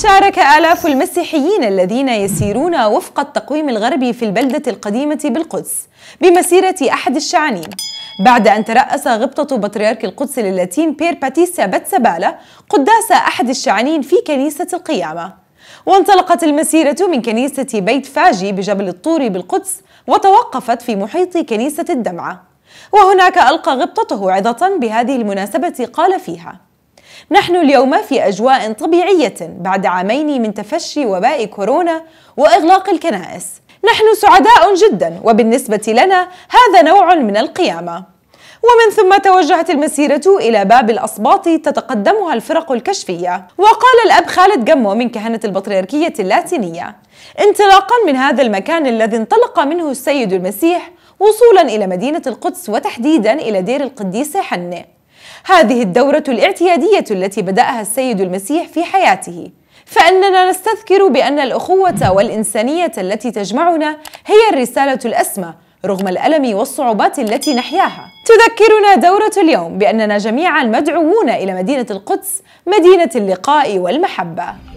شارك آلاف المسيحيين الذين يسيرون وفق التقويم الغربي في البلدة القديمة بالقدس بمسيرة أحد الشعانين بعد أن ترأس غبطة بطريرك القدس للاتين بير باتيسا باتسابالا قداس أحد الشعانين في كنيسة القيامة وانطلقت المسيرة من كنيسة بيت فاجي بجبل الطور بالقدس وتوقفت في محيط كنيسة الدمعة وهناك ألقى غبطته عظة بهذه المناسبة قال فيها نحن اليوم في أجواء طبيعية بعد عامين من تفشي وباء كورونا وإغلاق الكنائس نحن سعداء جدا وبالنسبة لنا هذا نوع من القيامة ومن ثم توجهت المسيرة إلى باب الأصباط تتقدمها الفرق الكشفية وقال الأب خالد جمو من كهنة البطريركية اللاتينية انطلاقا من هذا المكان الذي انطلق منه السيد المسيح وصولا إلى مدينة القدس وتحديدا إلى دير القديس حنة هذه الدورة الاعتيادية التي بدأها السيد المسيح في حياته فأننا نستذكر بأن الأخوة والإنسانية التي تجمعنا هي الرسالة الأسمى رغم الألم والصعوبات التي نحياها تذكرنا دورة اليوم بأننا جميعا مدعوون إلى مدينة القدس مدينة اللقاء والمحبة